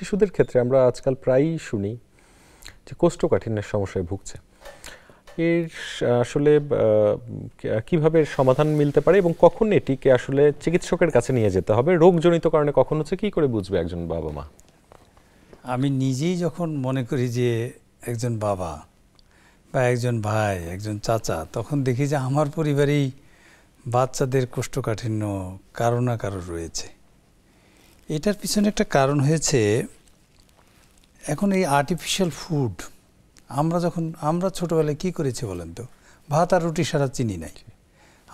শিশুদের ক্ষেত্রে আমরা আজকাল প্রায়ই শুনি যে কোষ্ঠকাঠিন্যের সমস্যায় ভুগছে এর আসলে কিভাবে সমাধান মিলতে পারে এবং কখন এটিকে আসলে চিকিৎসকের কাছে নিয়ে যেতে হবে রোগজনিত কারণে কখন হচ্ছে কী করে বুঝবে একজন বাবা মা আমি নিজেই যখন মনে করি যে একজন বাবা বা একজন ভাই একজন চাচা তখন দেখি যে আমার পরিবারেই বাচ্চাদের কোষ্ঠকাঠিন্য কারো না কারো রয়েছে এটার পিছনে একটা কারণ হয়েছে এখন এই আর্টিফিশিয়াল ফুড আমরা যখন আমরা ছোটোবেলায় কি করেছি বলেন তো ভাত আর রুটি সারা চিনি নাই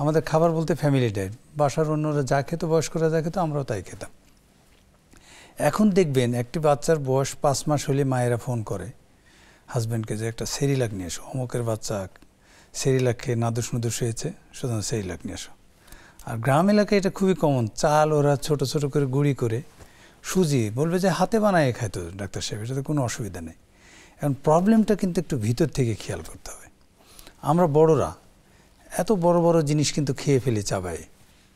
আমাদের খাবার বলতে ফ্যামিলি ডায়েট বাসার অন্যরা যা খেত বয়স্করা যা খেত আমরাও তাই খেতাম এখন দেখবেন একটি বাচ্চার বয়স পাঁচ মাস হলে মায়েরা ফোন করে হাজব্যান্ডকে যে একটা সেরিলাক নিয়ে এসো অমুকের বাচ্চা সেরিলাক খেয়ে নাদুস নুদুস হয়েছে সুতরাং সেরিলাক নিয়ে এসো আর গ্রাম এলাকায় এটা খুবই কমন চাল ওরা ছোট ছোট করে গুঁড়ি করে সুজি বলবে যে হাতে বানায় খায় তো ডাক্তার সাহেব এটাতে কোনো অসুবিধা নেই এখন প্রবলেমটা কিন্তু একটু ভিতর থেকে খেয়াল করতে হবে আমরা বড়রা এত বড় বড় জিনিস কিন্তু খেয়ে ফেলি চাবায়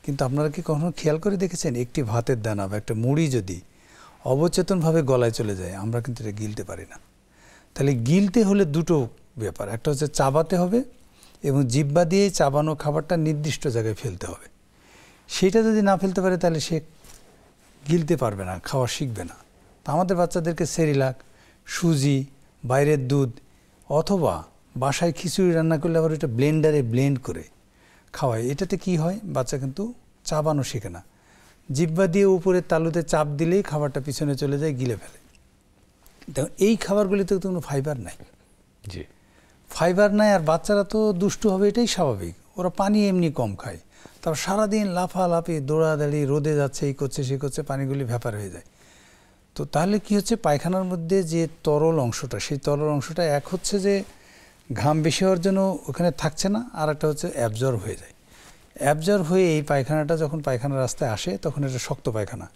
কিন্তু আপনারা কি কখনো খেয়াল করে দেখেছেন একটি ভাতের দানা বা একটা মুড়ি যদি অবচেতনভাবে গলায় চলে যায় আমরা কিন্তু এটা গিলতে পারি না তাহলে গিলতে হলে দুটো ব্যাপার একটা হচ্ছে চাবাতে হবে এবং জিব্বা দিয়ে চাবানো খাবারটা নির্দিষ্ট জায়গায় ফেলতে হবে সেটা যদি না ফেলতে পারে তাহলে সে গিলতে পারবে না খাওয়া শিখবে না তো আমাদের বাচ্চাদেরকে সেরিলাক সুজি বাইরের দুধ অথবা বাসায় খিচুড়ি রান্না করলে আবার ওইটা ব্লেন্ডারে ব্লেন্ড করে খাওয়ায় এটাতে কি হয় বাচ্চা কিন্তু চাবানো শেখে না জিব্বা দিয়ে উপরে তালুতে চাপ দিলেই খাবারটা পিছনে চলে যায় গিলে ফেলে তো এই খাবারগুলিতে তো কোনো ফাইবার নাই জি ফাইবার নাই আর বাচ্চারা তো দুষ্টু হবে এটাই স্বাভাবিক ওরা পানি এমনি কম খায় তারপর সারাদিন লাফালাফি দৌড়াদাড়ি রোদে যাচ্ছে এই করছে সে করছে পানিগুলি ভ্যাপার হয়ে যায় তো তাহলে কি হচ্ছে পায়খানার মধ্যে যে তরল অংশটা সেই তরল অংশটা এক হচ্ছে যে ঘাম বেশি হওয়ার জন্য ওখানে থাকছে না আর একটা হচ্ছে অ্যাবজর্ব হয়ে যায় অ্যাবজর্ব হয়ে এই পায়খানাটা যখন পায়খানা রাস্তায় আসে তখন এটা শক্ত পায়খানা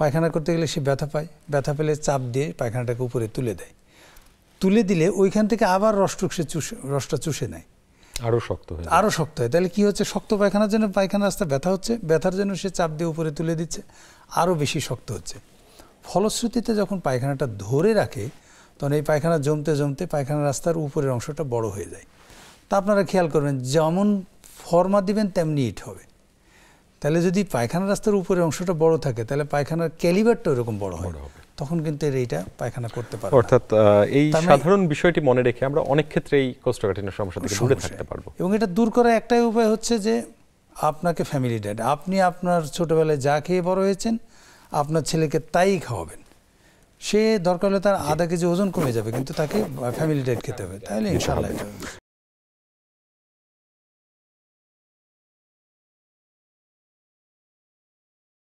পায়খানা করতে গেলে সে ব্যথা পায় ব্যথা পেলে চাপ দিয়ে পায়খানাটাকে উপরে তুলে দেয় তুলে দিলে ওইখান থেকে আবার রসটুক সে চুষে রসটা চুষে নেয় আরও শক্ত হয় আরও শক্ত হয় তাহলে কি হচ্ছে শক্ত পায়খানার জন্য পায়খানা রাস্তা ব্যথা হচ্ছে ব্যথার জন্য সে চাপ দিয়ে উপরে তুলে দিচ্ছে আরও বেশি শক্ত হচ্ছে ফলশ্রুতিতে যখন পায়খানাটা ধরে রাখে তখন এই পায়খানা জমতে জমতে পায়খানা রাস্তার উপরের অংশটা বড় হয়ে যায় তা আপনারা খেয়াল করবেন যেমন ফর্মা দিবেন তেমনি ইট হবে তাহলে যদি পায়খানা রাস্তার উপরের অংশটা বড় থাকে তাহলে পায়খানার ক্যালিবারটা ওরকম বড় হয় তখন কিন্তু এর এইটা পায়খানা করতে পারবে অর্থাৎ এই মানে সাধারণ বিষয়টি মনে রেখে আমরা অনেক ক্ষেত্রে এই কোষ্ঠকাঠিন্য সমস্যা থেকে দূরে থাকতে পারবো এবং এটা দূর করার একটাই উপায় হচ্ছে যে আপনাকে ফ্যামিলি ডায়েট আপনি আপনার ছোটবেলায় যা খেয়ে বড় হয়েছেন আপনার ছেলেকে তাই খাওয়াবেন সে দরকার হলে তার আধা কেজি ওজন কমে যাবে কিন্তু তাকে ফ্যামিলি ডায়েট খেতে হবে তাহলে ইনশাআল্লাহ